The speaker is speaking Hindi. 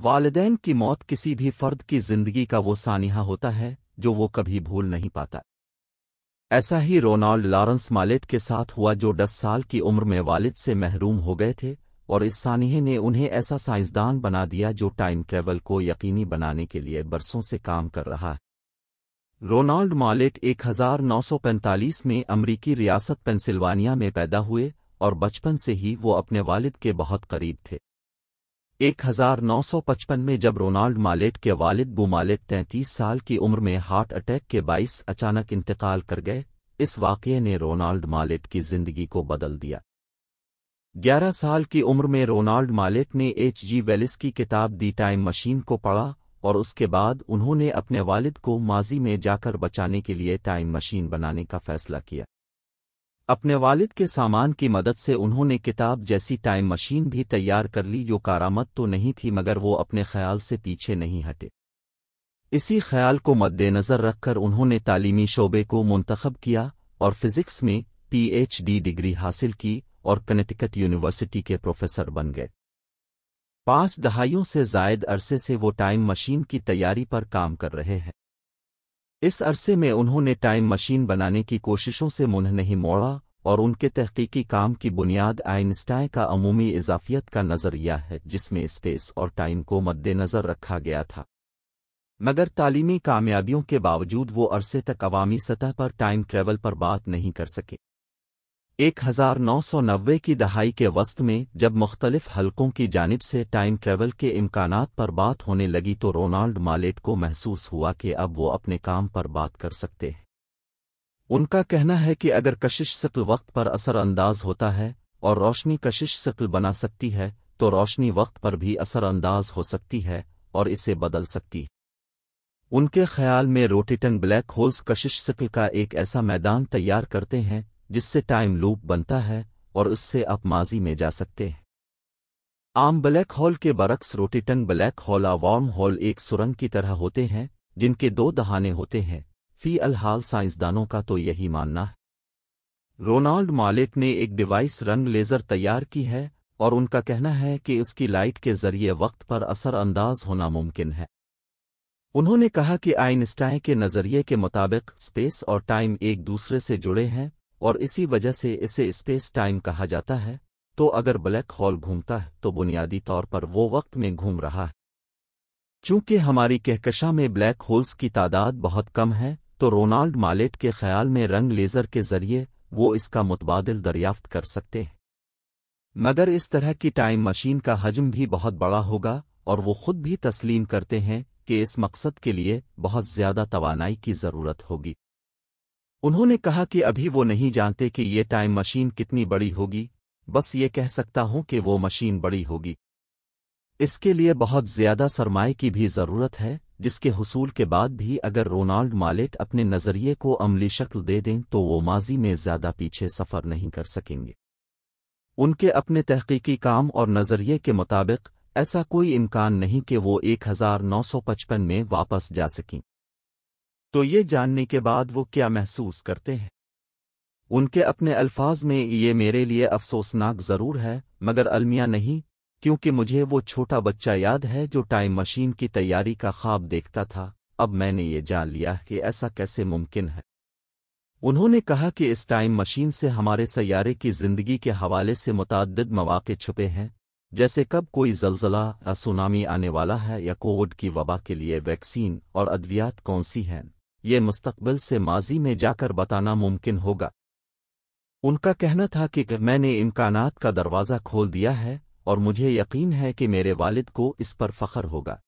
वालदेन की मौत किसी भी फर्द की जिंदगी का वो सानिहा होता है जो वो कभी भूल नहीं पाता ऐसा ही रोनाल्ड लॉरेंस मालेट के साथ हुआ जो दस साल की उम्र में वालिद से महरूम हो गए थे और इस सानिहे ने उन्हें ऐसा साइंसदान बना दिया जो टाइम ट्रेवल को यकीनी बनाने के लिए बरसों से काम कर रहा है रोनाल्ड मालेट 1945 में अमरीकी रियासत पेंसिल्वानिया में पैदा हुए और बचपन से ही वो अपने वालिद के बहुत करीब थे 1955 में जब रोनाल्ड मालेट के वालिद बुमालेट 33 साल की उम्र में हार्ट अटैक के बाईस अचानक इंतकाल कर गए इस वाक़े ने रोनाल्ड मालेट की जिंदगी को बदल दिया 11 साल की उम्र में रोनाल्ड मालेट ने एच जी वेलिस की किताब दी टाइम मशीन को पढ़ा और उसके बाद उन्होंने अपने वालिद को माजी में जाकर बचाने के लिए टाइम मशीन बनाने का फैसला किया अपने वालिद के सामान की मदद से उन्होंने किताब जैसी टाइम मशीन भी तैयार कर ली जो कारामत तो नहीं थी मगर वो अपने ख्याल से पीछे नहीं हटे इसी ख्याल को मद्देनज़र रखकर उन्होंने तालीमी शोबे को मुंतखब किया और फिज़िक्स में पीएचडी डिग्री हासिल की और कनेटिकट यूनिवर्सिटी के प्रोफेसर बन गए पांच दहाइयों से जायद अरसे से वो टाइम मशीन की तैयारी पर काम कर रहे हैं इस अरसे में उन्होंने टाइम मशीन बनाने की कोशिशों से मुंह नहीं मोड़ा और उनके तहकीकी काम की बुनियाद आइंस्टाइन का अमूमी इजाफियत का नज़रिया है जिसमें स्पेस और टाइम को मद्देनज़र रखा गया था मगर तालीमी कामयाबियों के बावजूद वो अरसे तक अवामी सतह पर टाइम ट्रेवल पर बात नहीं कर सके 1990 की दहाई के वस्त में जब मुख्तलिफ हलकों की जानब से टाइम ट्रेवल के इम्कान पर बात होने लगी तो रोनाल्ड मालेट को महसूस हुआ कि अब वो अपने काम पर बात कर सकते हैं उनका कहना है कि अगर कशिश शक्ल वक्त पर असरअंदाज होता है और रोशनी कशिश शक्ल बना सकती है तो रोशनी वक्त पर भी असरअंदाज हो सकती है और इसे बदल सकती है उनके ख्याल में रोटिटन ब्लैक होल्स कशिश शक्ल का एक ऐसा मैदान तैयार करते हैं जिससे टाइम लूप बनता है और उससे आप माजी में जा सकते हैं आम ब्लैक होल के बरक्स rotating black hole a wormhole एक सुरंग की तरह होते हैं जिनके दो दहाने होते हैं फी अलहाल साइंसदानों का तो यही मानना है रोनाल्ड मालेट ने एक डिवाइस रंग लेज़र तैयार की है और उनका कहना है कि उसकी लाइट के जरिए वक्त पर असरअंदाज होना मुमकिन है उन्होंने कहा कि आइनस्टाइन के नज़रिए के मुताबिक स्पेस और टाइम एक दूसरे से जुड़े हैं और इसी वजह से इसे स्पेस टाइम कहा जाता है तो अगर ब्लैक होल घूमता है तो बुनियादी तौर पर वो वक्त में घूम रहा है चूंकि हमारी कहकशा में ब्लैक होल्स की तादाद बहुत कम है तो रोनाल्ड मालेट के ख्याल में रंग लेज़र के जरिए वो इसका मुतबादल दरियाफ्त कर सकते हैं मगर इस तरह की टाइम मशीन का हजम भी बहुत बड़ा होगा और वो खुद भी तस्लीम करते हैं कि इस मकसद के लिए बहुत ज्यादा तोानाई की ज़रूरत होगी उन्होंने कहा कि अभी वो नहीं जानते कि ये टाइम मशीन कितनी बड़ी होगी बस ये कह सकता हूं कि वो मशीन बड़ी होगी इसके लिए बहुत ज्यादा सरमाए की भी जरूरत है जिसके हसूल के बाद भी अगर रोनाल्ड मालेट अपने नज़रिए को अमली शक्ल दे दें तो वो माजी में ज्यादा पीछे सफ़र नहीं कर सकेंगे उनके अपने तहकीकी काम और नज़रिए के मुताबिक ऐसा कोई इम्कान नहीं कि वो 1955 में वापस जा सकें तो ये जानने के बाद वो क्या महसूस करते हैं उनके अपने अल्फाज में ये मेरे लिए अफसोसनाक ज़रूर है मगर अलमिया नहीं क्योंकि मुझे वो छोटा बच्चा याद है जो टाइम मशीन की तैयारी का ख्वाब देखता था अब मैंने ये जान लिया कि ऐसा कैसे मुमकिन है उन्होंने कहा कि इस टाइम मशीन से हमारे सैारे की जिंदगी के हवाले से मुतद मवाक़े छुपे हैं जैसे कब कोई जलजला या सुनामी आने वाला है या कोविड की वबा के लिए वैक्सीन और अद्वियात कौन सी हैं ये मुस्तकबल से माजी में जाकर बताना मुमकिन होगा उनका कहना था कि मैंने इम्कानात का दरवाज़ा खोल दिया है और मुझे यकीन है कि मेरे वालिद को इस पर फ़ख्र होगा